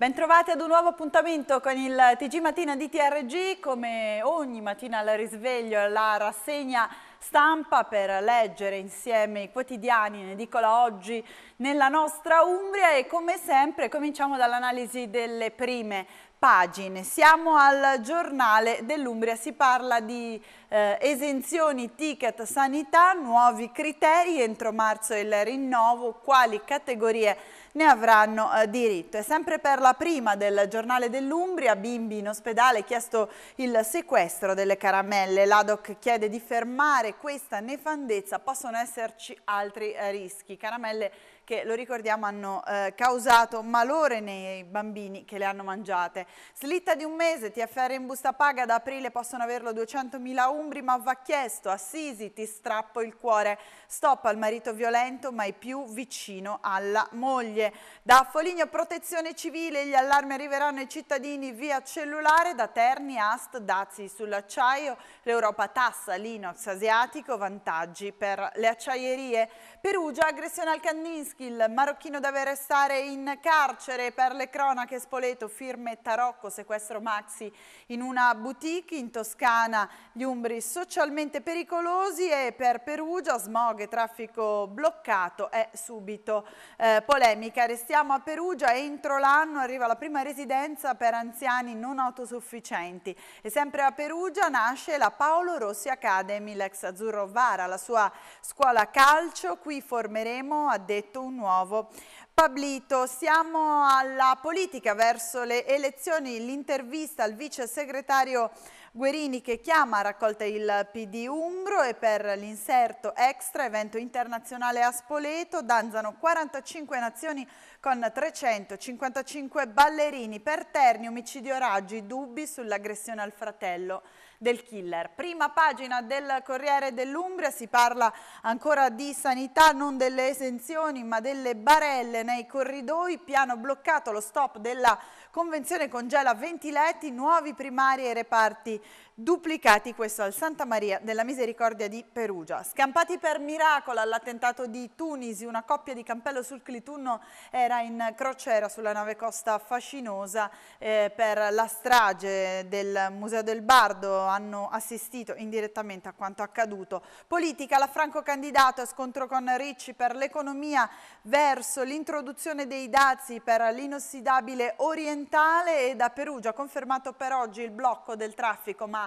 Bentrovati ad un nuovo appuntamento con il TG Mattina di TRG, come ogni mattina al risveglio la rassegna stampa per leggere insieme i quotidiani in edicola oggi nella nostra Umbria e come sempre cominciamo dall'analisi delle prime pagine. Siamo al giornale dell'Umbria, si parla di eh, esenzioni ticket sanità, nuovi criteri, entro marzo il rinnovo, quali categorie ne avranno eh, diritto. È sempre per la prima del giornale dell'Umbria, bimbi in ospedale, chiesto il sequestro delle caramelle. L'ADOC chiede di fermare questa nefandezza, possono esserci altri eh, rischi. Caramelle che lo ricordiamo hanno eh, causato malore nei bambini che le hanno mangiate. Slitta di un mese, TFR in busta paga, da aprile possono averlo 200.000 umbri, ma va chiesto, Assisi ti strappo il cuore, stop al marito violento mai più vicino alla moglie. Da Foligno protezione civile, gli allarmi arriveranno ai cittadini via cellulare, da Terni, Ast, dazi sull'acciaio, l'Europa tassa l'inox asiatico, vantaggi per le acciaierie. Perugia, aggressione al Kandinsky il marocchino deve restare in carcere per le cronache Spoleto, firme Tarocco, sequestro Maxi in una boutique in Toscana, gli umbri socialmente pericolosi e per Perugia smog e traffico bloccato è subito eh, polemica. Restiamo a Perugia, entro l'anno arriva la prima residenza per anziani non autosufficienti e sempre a Perugia nasce la Paolo Rossi Academy, l'ex azzurro Vara, la sua scuola calcio, qui formeremo, ha detto un nuovo Pablito. Siamo alla politica verso le elezioni, l'intervista al vice segretario Guerini che chiama a raccolta il PD Umbro e per l'inserto extra evento internazionale a Spoleto danzano 45 nazioni con 355 ballerini per Terni, omicidio Raggi, dubbi sull'aggressione al fratello del killer. Prima pagina del Corriere dell'Umbria, si parla ancora di sanità, non delle esenzioni ma delle barelle nei corridoi, piano bloccato lo stop della convenzione congela 20 letti, nuovi primari e reparti Duplicati questo al Santa Maria della Misericordia di Perugia. Scampati per miracolo all'attentato di Tunisi, una coppia di Campello sul Clitunno era in crociera sulla nave Costa Fascinosa eh, per la strage del Museo del Bardo. Hanno assistito indirettamente a quanto accaduto. Politica, la Franco candidato, scontro con Ricci per l'economia verso l'introduzione dei dazi per l'inossidabile orientale e da Perugia confermato per oggi il blocco del traffico ma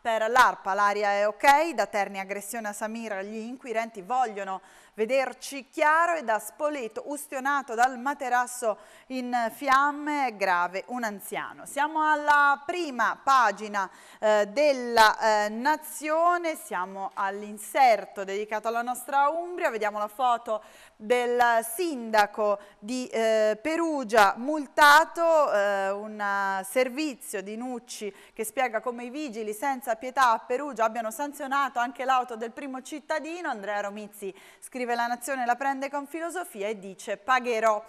Per l'ARPA l'aria è ok, da Terni aggressione a Samir gli inquirenti vogliono vederci chiaro e da Spoleto ustionato dal materasso in fiamme grave un anziano. Siamo alla prima pagina eh, della eh, Nazione, siamo all'inserto dedicato alla nostra Umbria, vediamo la foto del sindaco di eh, Perugia multato, eh, un eh, servizio di Nucci che spiega come i vigili senza Piazza Pietà a Perugia abbiano sanzionato anche l'auto del primo cittadino. Andrea Romizzi scrive La Nazione la prende con filosofia e dice pagherò.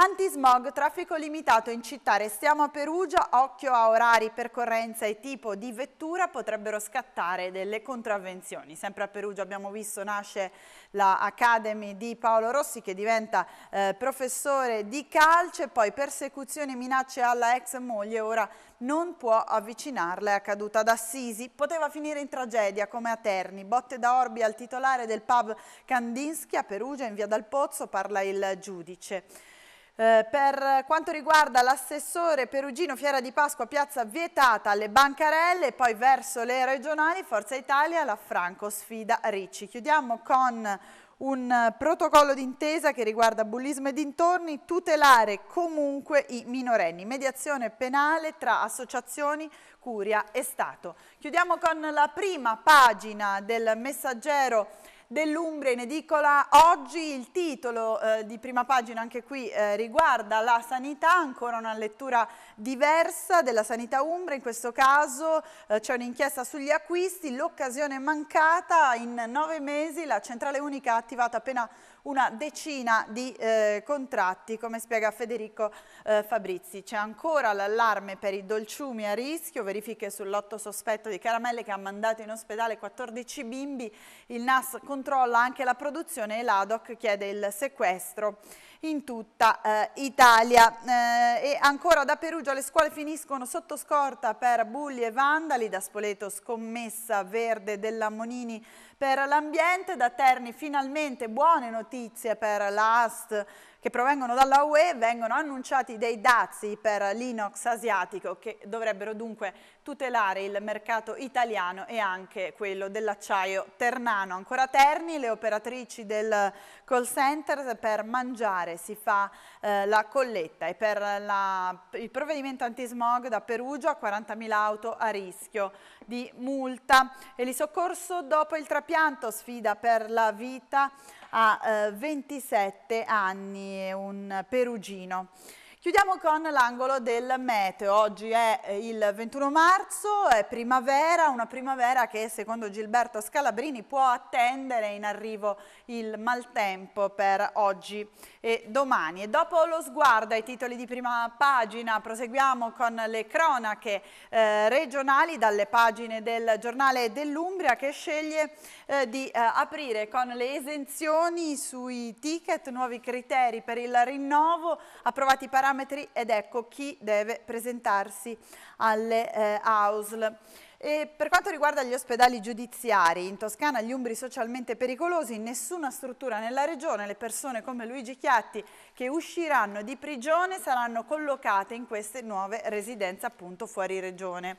Antismog, traffico limitato in città, restiamo a Perugia, occhio a orari, percorrenza e tipo di vettura, potrebbero scattare delle contravvenzioni. Sempre a Perugia abbiamo visto nasce l'Academy di Paolo Rossi che diventa eh, professore di calcio poi persecuzioni e minacce alla ex moglie, ora non può avvicinarla, è accaduta ad Assisi. Poteva finire in tragedia come a Terni, botte da Orbi al titolare del pub Kandinsky a Perugia in via dal Pozzo, parla il giudice. Eh, per quanto riguarda l'assessore Perugino Fiera di Pasqua piazza vietata alle bancarelle e poi verso le regionali Forza Italia la Franco sfida Ricci. Chiudiamo con un protocollo d'intesa che riguarda bullismo e dintorni, tutelare comunque i minorenni, mediazione penale tra associazioni, curia e Stato. Chiudiamo con la prima pagina del messaggero dell'Umbria in edicola oggi, il titolo eh, di prima pagina anche qui eh, riguarda la sanità, ancora una lettura diversa della sanità Umbria, in questo caso eh, c'è un'inchiesta sugli acquisti, l'occasione mancata in nove mesi, la centrale unica ha attivato appena una decina di eh, contratti, come spiega Federico eh, Fabrizi. C'è ancora l'allarme per i dolciumi a rischio, verifiche sull'otto sospetto di caramelle che ha mandato in ospedale 14 bimbi. Il NAS controlla anche la produzione e l'ADOC chiede il sequestro in tutta eh, Italia. Eh, e ancora da Perugia le scuole finiscono sotto scorta per bulli e vandali, da Spoleto scommessa verde della Monini per l'ambiente da Terni finalmente buone notizie per l'AST, che provengono dalla UE vengono annunciati dei dazi per l'inox asiatico che dovrebbero dunque tutelare il mercato italiano e anche quello dell'acciaio ternano. Ancora Terni, le operatrici del call center per mangiare si fa eh, la colletta e per la, il provvedimento antismog da Perugia 40.000 auto a rischio di multa. E soccorso dopo il trapianto sfida per la vita ha eh, 27 anni, è un perugino. Chiudiamo con l'angolo del meteo, oggi è eh, il 21 marzo, è primavera, una primavera che secondo Gilberto Scalabrini può attendere in arrivo il maltempo per oggi e domani. E dopo lo sguardo ai titoli di prima pagina proseguiamo con le cronache eh, regionali dalle pagine del giornale dell'Umbria che sceglie eh, di eh, aprire con le esenzioni sui ticket, nuovi criteri per il rinnovo, approvati parametri parametri ed ecco chi deve presentarsi alle eh, AUSL. E per quanto riguarda gli ospedali giudiziari, in Toscana gli umbri socialmente pericolosi, nessuna struttura nella regione, le persone come Luigi Chiatti che usciranno di prigione saranno collocate in queste nuove residenze appunto fuori regione.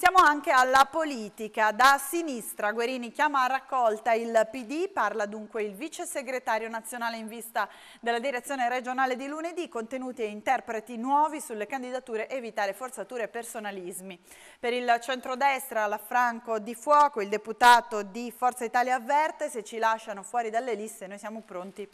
Siamo anche alla politica. Da sinistra Guerini chiama a raccolta il PD, parla dunque il vice segretario nazionale in vista della direzione regionale di lunedì, contenuti e interpreti nuovi sulle candidature, evitare forzature e personalismi. Per il centrodestra, la Franco di Fuoco, il deputato di Forza Italia avverte, se ci lasciano fuori dalle liste noi siamo pronti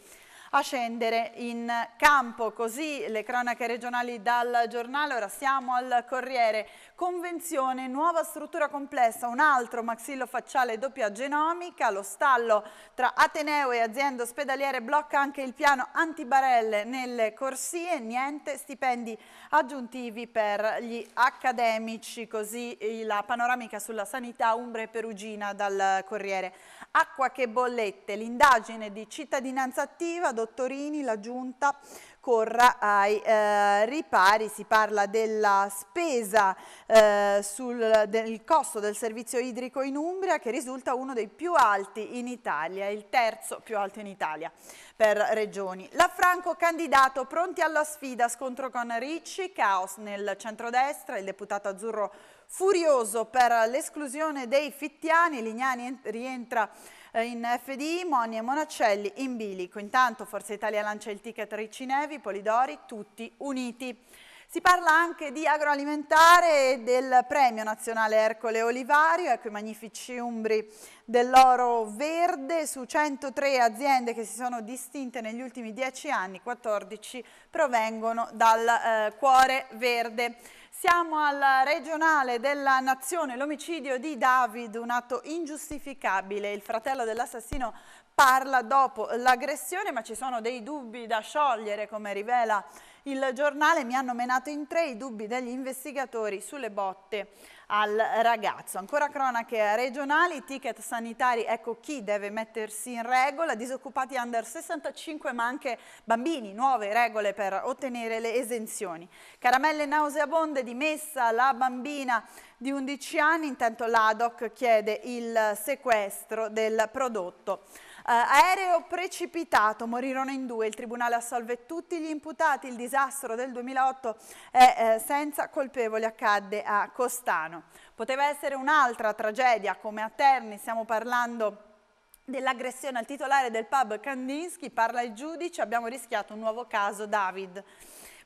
a scendere in campo. Così le cronache regionali dal giornale, ora siamo al Corriere. Convenzione, nuova struttura complessa, un altro maxillo facciale doppia genomica, lo stallo tra Ateneo e azienda ospedaliere blocca anche il piano antibarelle nelle corsie, niente stipendi aggiuntivi per gli accademici, così la panoramica sulla sanità umbra e perugina dal Corriere. Acqua che bollette, l'indagine di cittadinanza attiva, dottorini, la giunta corra ai eh, ripari, si parla della spesa eh, sul del costo del servizio idrico in Umbria che risulta uno dei più alti in Italia, il terzo più alto in Italia per regioni. La Franco candidato pronti alla sfida, scontro con Ricci, caos nel centrodestra, il deputato azzurro Furioso per l'esclusione dei fittiani, Lignani rientra eh, in FDI, Moni e Monacelli in bilico. Intanto Forza Italia lancia il ticket Riccinevi, Polidori, tutti uniti. Si parla anche di agroalimentare e del premio nazionale Ercole Olivario, ecco i magnifici umbri dell'oro verde, su 103 aziende che si sono distinte negli ultimi 10 anni, 14 provengono dal eh, cuore verde. Siamo al regionale della nazione, l'omicidio di David, un atto ingiustificabile. Il fratello dell'assassino parla dopo l'aggressione, ma ci sono dei dubbi da sciogliere, come rivela il giornale mi hanno menato in tre i dubbi degli investigatori sulle botte al ragazzo. Ancora cronache regionali, ticket sanitari, ecco chi deve mettersi in regola, disoccupati under 65 ma anche bambini, nuove regole per ottenere le esenzioni. Caramelle nauseabonde dimessa la bambina di 11 anni, intanto l'ADOC chiede il sequestro del prodotto. Eh, aereo precipitato, morirono in due, il Tribunale assolve tutti gli imputati, il disastro del 2008 è eh, senza colpevoli, accadde a Costano. Poteva essere un'altra tragedia come a Terni, stiamo parlando dell'aggressione al titolare del pub Kandinsky, parla il giudice, abbiamo rischiato un nuovo caso David.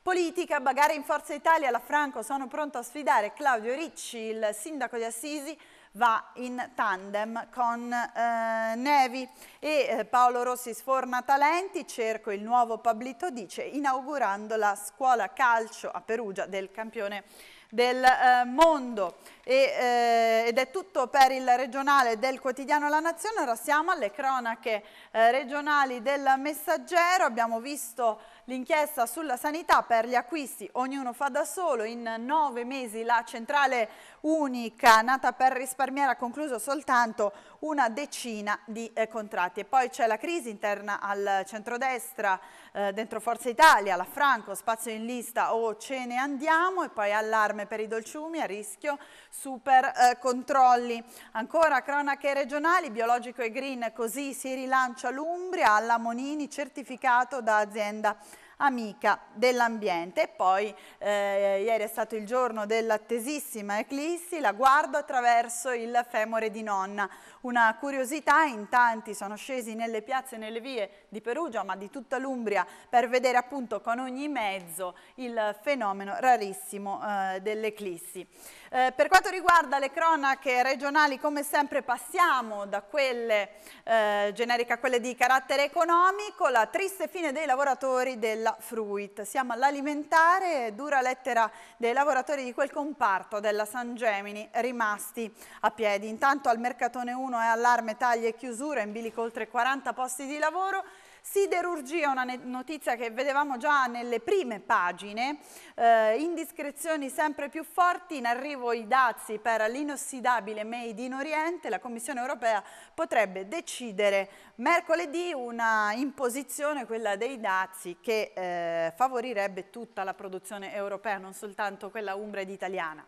Politica, bagare in Forza Italia, la Franco, sono pronto a sfidare Claudio Ricci, il sindaco di Assisi, va in tandem con eh, Nevi e eh, Paolo Rossi sforna talenti, cerco il nuovo Pablito Dice inaugurando la scuola calcio a Perugia del campione del eh, mondo e, eh, ed è tutto per il regionale del quotidiano La Nazione, ora siamo alle cronache eh, regionali del messaggero, abbiamo visto l'inchiesta sulla sanità per gli acquisti, ognuno fa da solo, in nove mesi la centrale unica nata per risparmiare ha concluso soltanto una decina di eh, contratti. E poi c'è la crisi interna al centrodestra, eh, dentro Forza Italia, la Franco, spazio in lista o oh, ce ne andiamo e poi allarme per i dolciumi a rischio, super eh, controlli. Ancora cronache regionali, biologico e green, così si rilancia l'Umbria alla Monini certificato da azienda amica dell'ambiente. E poi eh, ieri è stato il giorno dell'attesissima eclissi, la guardo attraverso il femore di nonna. Una curiosità, in tanti sono scesi nelle piazze e nelle vie di Perugia, ma di tutta l'Umbria, per vedere appunto con ogni mezzo il fenomeno rarissimo eh, dell'eclissi. Eh, per quanto riguarda le cronache regionali, come sempre passiamo da quelle eh, generiche a quelle di carattere economico, la triste fine dei lavoratori della Fruit. Siamo all'alimentare, dura lettera dei lavoratori di quel comparto della San Gemini rimasti a piedi. Intanto al Mercatone 1 è allarme tagli e chiusura, in bilico oltre 40 posti di lavoro, Siderurgia, una notizia che vedevamo già nelle prime pagine, eh, indiscrezioni sempre più forti, in arrivo i dazi per l'inossidabile Made in Oriente, la Commissione europea potrebbe decidere mercoledì una imposizione, quella dei dazi, che eh, favorirebbe tutta la produzione europea, non soltanto quella umbra ed italiana.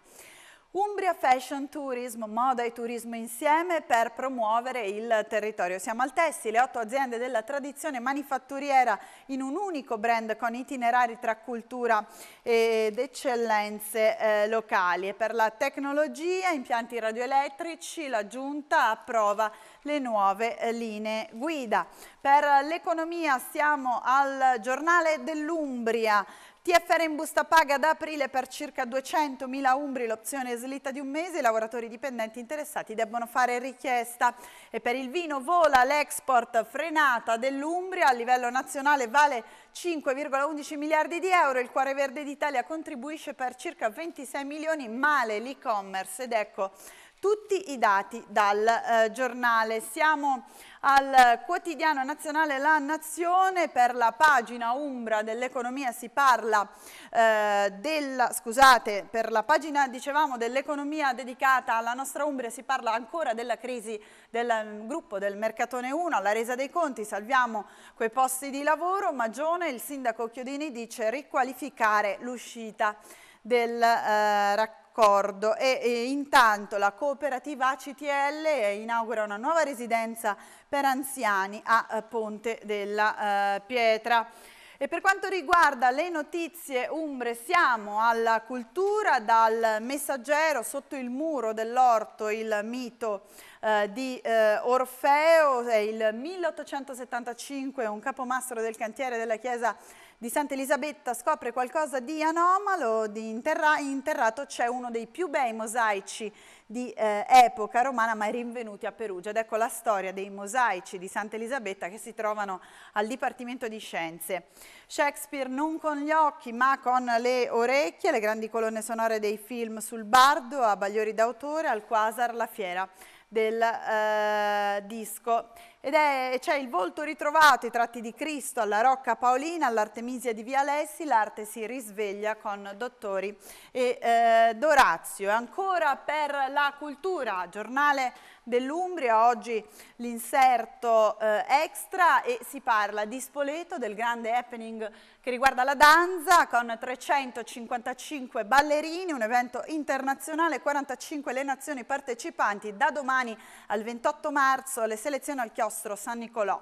Umbria Fashion Tourism, moda e turismo insieme per promuovere il territorio. Siamo al Tessile, otto aziende della tradizione manifatturiera in un unico brand con itinerari tra cultura ed eccellenze eh, locali. E per la tecnologia, impianti radioelettrici, la Giunta approva le nuove eh, linee guida. Per l'economia siamo al giornale dell'Umbria, TFR in busta paga da aprile per circa 200.000 umbri, l'opzione slitta di un mese, i lavoratori dipendenti interessati debbono fare richiesta. E per il vino vola l'export frenata dell'Umbria, a livello nazionale vale 5,11 miliardi di euro, il cuore verde d'Italia contribuisce per circa 26 milioni, male l'e-commerce ed ecco tutti i dati dal eh, giornale. Siamo al quotidiano nazionale La Nazione per la pagina Umbra dell'economia si parla eh, della, scusate, per la pagina dicevamo dell'economia dedicata alla nostra Umbria si parla ancora della crisi del mm, gruppo del Mercatone 1, alla resa dei conti, salviamo quei posti di lavoro, Magione, il sindaco Chiodini dice riqualificare l'uscita del eh, raccordo e, e, intanto la cooperativa ACTL eh, inaugura una nuova residenza per anziani a eh, Ponte della eh, Pietra. E per quanto riguarda le notizie umbre, siamo alla cultura, dal messaggero sotto il muro dell'orto, il mito eh, di eh, Orfeo, è il 1875, un capomastro del cantiere della chiesa di Santa Elisabetta scopre qualcosa di anomalo, di interra interrato c'è uno dei più bei mosaici di eh, epoca romana mai rinvenuti a Perugia ed ecco la storia dei mosaici di Santa Elisabetta che si trovano al Dipartimento di Scienze. Shakespeare non con gli occhi ma con le orecchie, le grandi colonne sonore dei film sul Bardo, a Bagliori d'autore, al Quasar, la fiera del eh, disco ed è, c'è il volto ritrovato, i tratti di Cristo alla Rocca Paolina, all'Artemisia di Via Alessi, l'arte si risveglia con Dottori e eh, Dorazio. E ancora per la cultura, giornale dell'Umbria, oggi l'inserto eh, extra e si parla di Spoleto, del grande happening che riguarda la danza con 355 ballerini, un evento internazionale, 45 le nazioni partecipanti, da domani al 28 marzo le selezioni al chiosco Cagliostro, San Nicolò.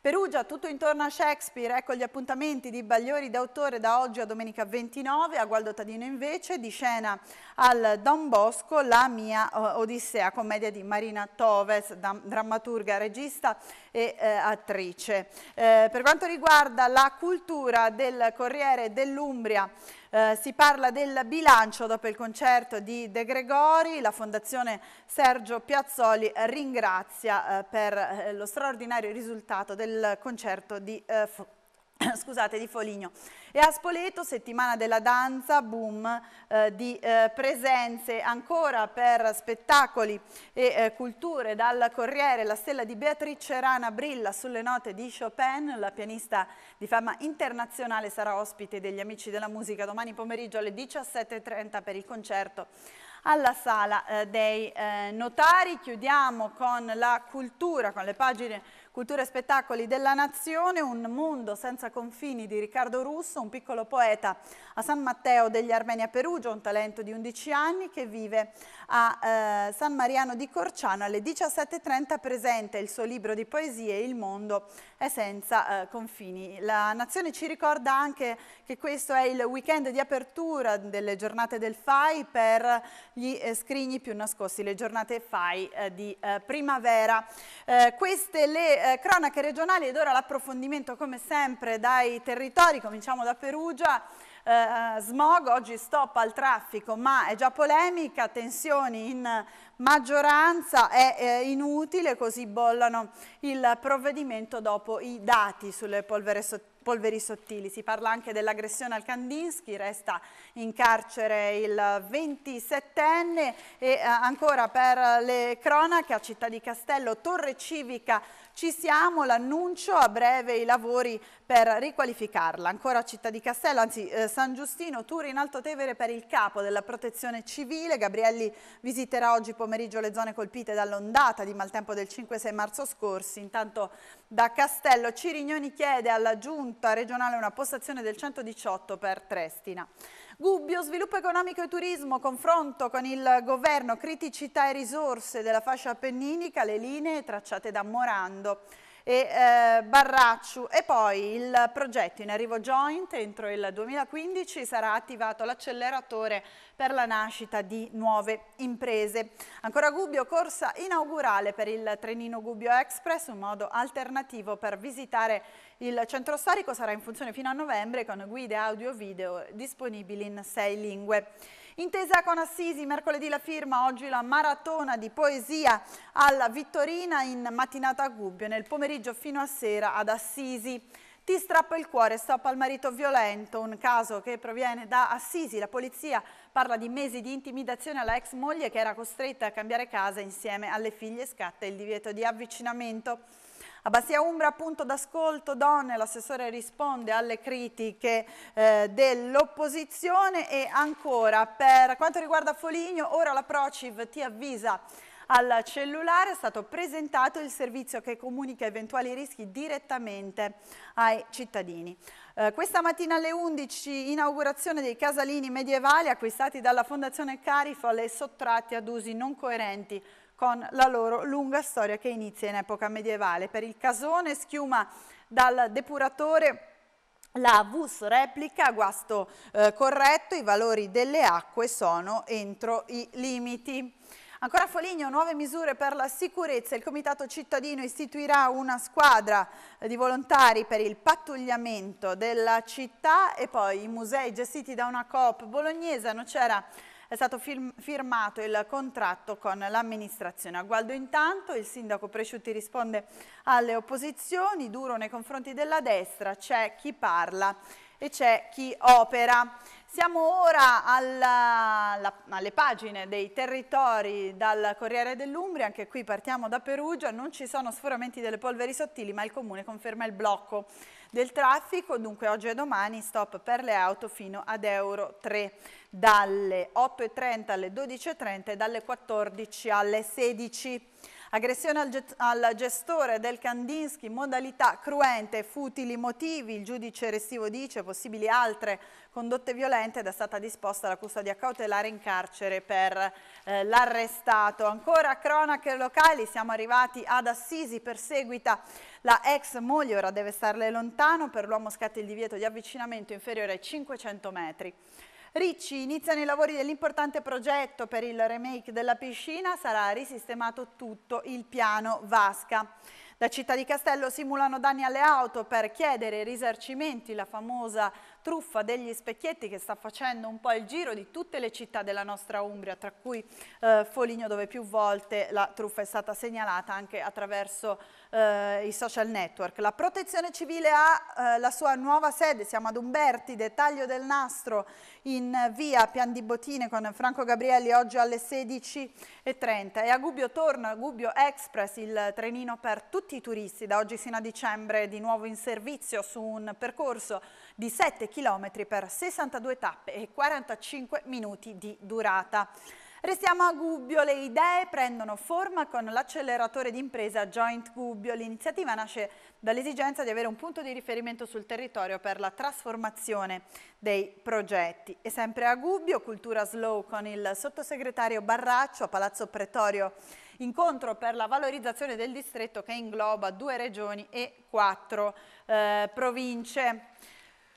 Perugia, tutto intorno a Shakespeare, ecco gli appuntamenti di Bagliori d'autore da oggi a domenica 29, a Gualdo Tadino invece, di scena al Don Bosco, la mia eh, Odissea, commedia di Marina Toves, drammaturga, regista e uh, attrice. Uh, per quanto riguarda la cultura del Corriere dell'Umbria, eh, si parla del bilancio dopo il concerto di De Gregori, la Fondazione Sergio Piazzoli ringrazia eh, per eh, lo straordinario risultato del concerto di eh, scusate, di Foligno. E a Spoleto, settimana della danza, boom eh, di eh, presenze ancora per spettacoli e eh, culture dal Corriere, la stella di Beatrice Rana brilla sulle note di Chopin, la pianista di fama internazionale sarà ospite degli Amici della Musica domani pomeriggio alle 17.30 per il concerto alla sala eh, dei eh, notari. Chiudiamo con la cultura, con le pagine Cultura e spettacoli della nazione, un mondo senza confini di Riccardo Russo, un piccolo poeta a San Matteo degli Armeni a Perugia, un talento di 11 anni che vive a eh, San Mariano di Corciano. Alle 17.30 presenta il suo libro di poesie Il mondo è senza eh, confini. La nazione ci ricorda anche che questo è il weekend di apertura delle giornate del FAI per gli eh, scrigni più nascosti, le giornate FAI eh, di eh, primavera. Eh, queste le eh, cronache regionali ed ora l'approfondimento come sempre dai territori, cominciamo da Perugia. Eh, eh smog, oggi stop al traffico ma è già polemica, tensioni in maggioranza è eh, inutile, così bollano il provvedimento dopo i dati sulle polvere sottili polveri sottili. Si parla anche dell'aggressione al Kandinsky, resta in carcere il 27enne e eh, ancora per le cronache a Città di Castello, Torre Civica ci siamo, l'annuncio a breve i lavori per riqualificarla. Ancora a Città di Castello, anzi eh, San Giustino, Turi in Alto Tevere per il capo della protezione civile, Gabrielli visiterà oggi pomeriggio pomeriggio le zone colpite dall'ondata di maltempo del 5-6 marzo scorsi. Intanto da Castello Cirignoni chiede alla giunta regionale una postazione del 118 per Trestina. Gubbio, sviluppo economico e turismo, confronto con il governo, criticità e risorse della fascia appenninica, le linee tracciate da Morando e eh, Barracciu e poi il progetto in arrivo joint entro il 2015 sarà attivato l'acceleratore per la nascita di nuove imprese. Ancora Gubbio, corsa inaugurale per il trenino Gubbio Express, un modo alternativo per visitare il centro storico sarà in funzione fino a novembre con guide audio-video disponibili in sei lingue. Intesa con Assisi, mercoledì la firma, oggi la maratona di poesia alla Vittorina in mattinata a Gubbio, nel pomeriggio fino a sera ad Assisi. Ti strappo il cuore, stop al marito violento, un caso che proviene da Assisi. La polizia parla di mesi di intimidazione alla ex moglie che era costretta a cambiare casa insieme alle figlie, scatta il divieto di avvicinamento. A Umbra, punto d'ascolto donne, l'assessore risponde alle critiche eh, dell'opposizione e ancora per quanto riguarda Foligno, ora la Prociv ti avvisa al cellulare è stato presentato il servizio che comunica eventuali rischi direttamente ai cittadini. Eh, questa mattina alle 11 inaugurazione dei casalini medievali acquistati dalla Fondazione Carifol e sottratti ad usi non coerenti con la loro lunga storia che inizia in epoca medievale. Per il casone schiuma dal depuratore la VUS replica, guasto eh, corretto, i valori delle acque sono entro i limiti. Ancora a Foligno, nuove misure per la sicurezza. Il Comitato Cittadino istituirà una squadra di volontari per il pattugliamento della città e poi i musei gestiti da una coop bolognese. Non c'era è stato firmato il contratto con l'amministrazione. A Gualdo intanto il sindaco Presciutti risponde alle opposizioni, duro nei confronti della destra, c'è chi parla e c'è chi opera. Siamo ora alla, alla, alle pagine dei territori dal Corriere dell'Umbria, anche qui partiamo da Perugia, non ci sono sforamenti delle polveri sottili ma il Comune conferma il blocco del traffico, dunque oggi e domani stop per le auto fino ad Euro 3 dalle 8.30 alle 12.30 e dalle 14 alle 16. Aggressione al, gestore del Kandinsky, modalità cruente, futili motivi, il giudice restivo dice possibili altre condotte violente ed è stata disposta la custodia cautelare in carcere per eh, l'arrestato. Ancora cronache locali, siamo arrivati ad Assisi, perseguita la ex moglie, ora deve starle lontano, per l'uomo scatta il divieto di avvicinamento inferiore ai 500 metri. Ricci iniziano i lavori dell'importante progetto per il remake della piscina, sarà risistemato tutto il piano Vasca. Da Città di Castello simulano danni alle auto per chiedere risarcimenti, la famosa truffa degli specchietti che sta facendo un po' il giro di tutte le città della nostra Umbria, tra cui eh, Foligno dove più volte la truffa è stata segnalata anche attraverso eh, i social network. La protezione civile ha eh, la sua nuova sede, siamo ad Umberti, dettaglio del nastro in via Pian di Bottine con Franco Gabrielli oggi alle 16.30 e a Gubbio torna Gubbio Express, il trenino per tutti i turisti, da oggi fino a dicembre di nuovo in servizio su un percorso di 7 km per 62 tappe e 45 minuti di durata. Restiamo a Gubbio, le idee prendono forma con l'acceleratore d'impresa Joint Gubbio. L'iniziativa nasce dall'esigenza di avere un punto di riferimento sul territorio per la trasformazione dei progetti. E sempre a Gubbio, Cultura Slow con il sottosegretario Barraccio a Palazzo Pretorio, incontro per la valorizzazione del distretto che ingloba due regioni e quattro eh, province.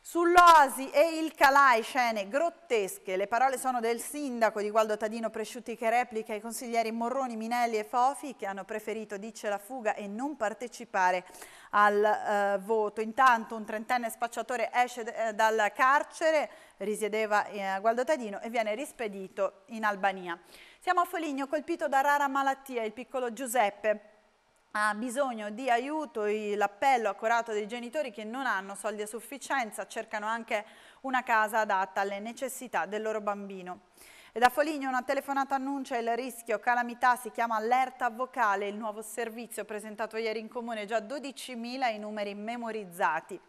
Sull'Oasi e il Calai, scene grottesche, le parole sono del sindaco di Gualdo Tadino Presciuti che replica i consiglieri Morroni, Minelli e Fofi che hanno preferito, dice, la fuga e non partecipare al eh, voto. Intanto un trentenne spacciatore esce eh, dal carcere, risiedeva eh, a Gualdo Tadino e viene rispedito in Albania. Siamo a Foligno, colpito da rara malattia, il piccolo Giuseppe ha bisogno di aiuto, l'appello accorato dei genitori che non hanno soldi a sufficienza, cercano anche una casa adatta alle necessità del loro bambino. E da Foligno una telefonata annuncia il rischio calamità, si chiama allerta vocale, il nuovo servizio presentato ieri in comune, già 12.000 i numeri memorizzati.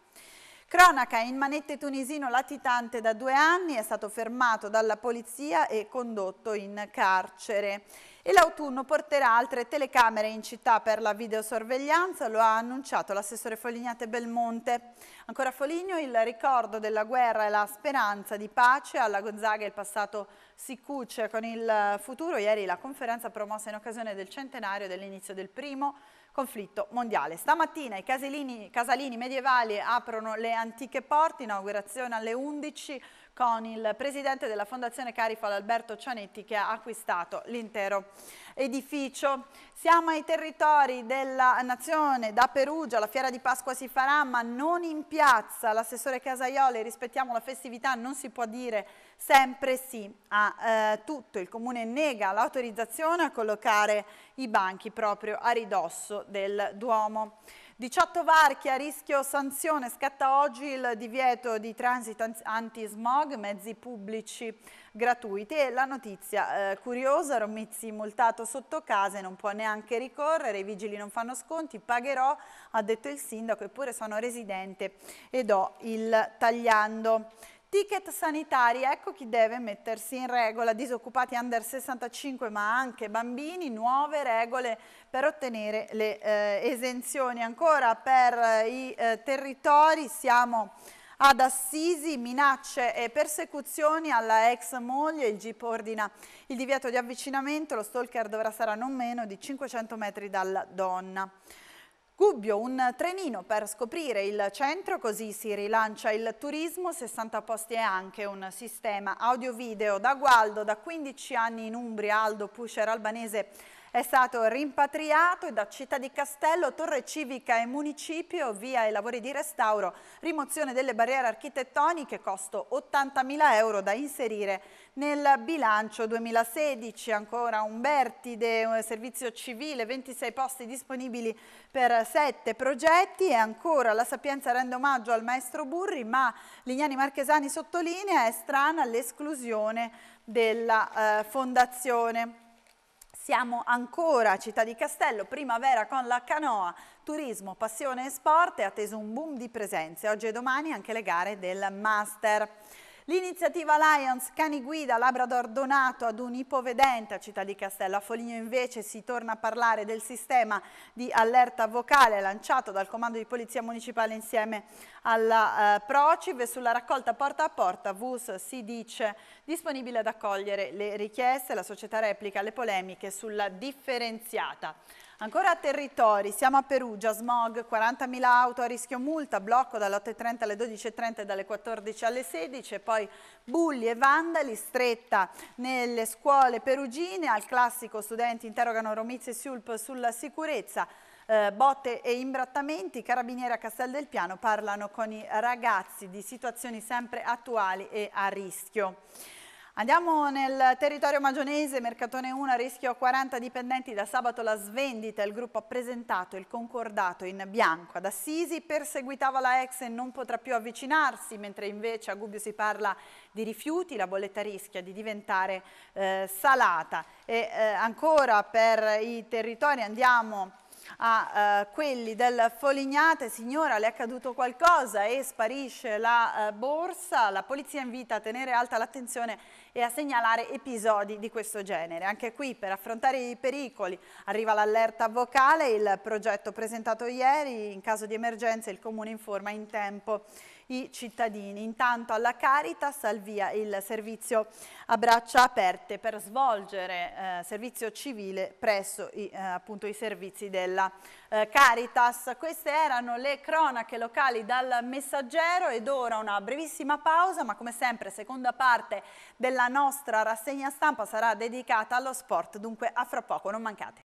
Cronaca, in manette tunisino latitante da due anni è stato fermato dalla polizia e condotto in carcere e l'autunno porterà altre telecamere in città per la videosorveglianza, lo ha annunciato l'assessore Folignate Belmonte. Ancora Foligno, il ricordo della guerra e la speranza di pace, alla Gonzaga il passato si cuce con il futuro, ieri la conferenza promossa in occasione del centenario dell'inizio del primo conflitto mondiale. Stamattina i casalini medievali aprono le antiche porte, inaugurazione alle 11 con il presidente della Fondazione Carifal Alberto Cianetti che ha acquistato l'intero edificio. Siamo ai territori della nazione, da Perugia, la fiera di Pasqua si farà ma non in piazza, l'assessore Casaioli, rispettiamo la festività, non si può dire sempre sì a eh, tutto, il comune nega l'autorizzazione a collocare i banchi proprio a ridosso del Duomo. 18 varchi a rischio sanzione, scatta oggi il divieto di transito anti-smog, mezzi pubblici gratuiti e la notizia eh, curiosa, Romizzi multato sotto casa e non può neanche ricorrere, i vigili non fanno sconti, pagherò, ha detto il sindaco, eppure sono residente ed ho il tagliando. Ticket sanitari, ecco chi deve mettersi in regola, disoccupati under 65 ma anche bambini, nuove regole per ottenere le eh, esenzioni. Ancora per eh, i eh, territori siamo ad Assisi, minacce e persecuzioni alla ex moglie, il GIP ordina il divieto di avvicinamento, lo stalker dovrà stare a non meno di 500 metri dalla donna. Gubbio, un trenino per scoprire il centro, così si rilancia il turismo, 60 posti e anche un sistema audio-video da Gualdo, da 15 anni in Umbria, Aldo Pusher Albanese è stato rimpatriato da Città di Castello, Torre Civica e Municipio, via i lavori di restauro, rimozione delle barriere architettoniche, costo 80.000 euro da inserire nel bilancio 2016. Ancora Umbertide, servizio civile, 26 posti disponibili per 7 progetti e ancora la Sapienza rende omaggio al maestro Burri, ma Lignani Marchesani sottolinea è strana l'esclusione della eh, fondazione. Siamo ancora a Città di Castello, primavera con la canoa, turismo, passione e sport è atteso un boom di presenze. Oggi e domani anche le gare del Master. L'iniziativa Alliance Cani Guida Labrador donato ad un ipovedente a Città di Castello. A Foligno invece si torna a parlare del sistema di allerta vocale lanciato dal Comando di Polizia Municipale insieme alla eh, Prociv sulla raccolta porta a porta VUS si dice disponibile ad accogliere le richieste, la società replica le polemiche sulla differenziata. Ancora a territori, siamo a Perugia, smog, 40.000 auto a rischio multa, blocco dalle 8.30 alle 12.30 e dalle 14 alle 16, poi bulli e vandali, stretta nelle scuole perugine, al classico studenti interrogano Romizzi e Sulp sulla sicurezza, eh, botte e imbrattamenti, carabinieri a Castel del Piano parlano con i ragazzi di situazioni sempre attuali e a rischio. Andiamo nel territorio magionese, Mercatone 1, a rischio 40 dipendenti, da sabato la svendita, il gruppo ha presentato il concordato in bianco ad Assisi, perseguitava la ex e non potrà più avvicinarsi, mentre invece a Gubbio si parla di rifiuti, la bolletta rischia di diventare eh, salata. E eh, ancora per i territori andiamo a eh, quelli del Folignate, signora le è accaduto qualcosa e sparisce la eh, borsa, la polizia invita a tenere alta l'attenzione e a segnalare episodi di questo genere. Anche qui per affrontare i pericoli arriva l'allerta vocale, il progetto presentato ieri, in caso di emergenza il Comune informa in tempo i cittadini. Intanto alla Caritas al via il servizio a braccia aperte per svolgere eh, servizio civile presso i, eh, appunto, i servizi della eh, Caritas. Queste erano le cronache locali dal messaggero ed ora una brevissima pausa ma come sempre seconda parte della nostra rassegna stampa sarà dedicata allo sport dunque a fra poco non mancate.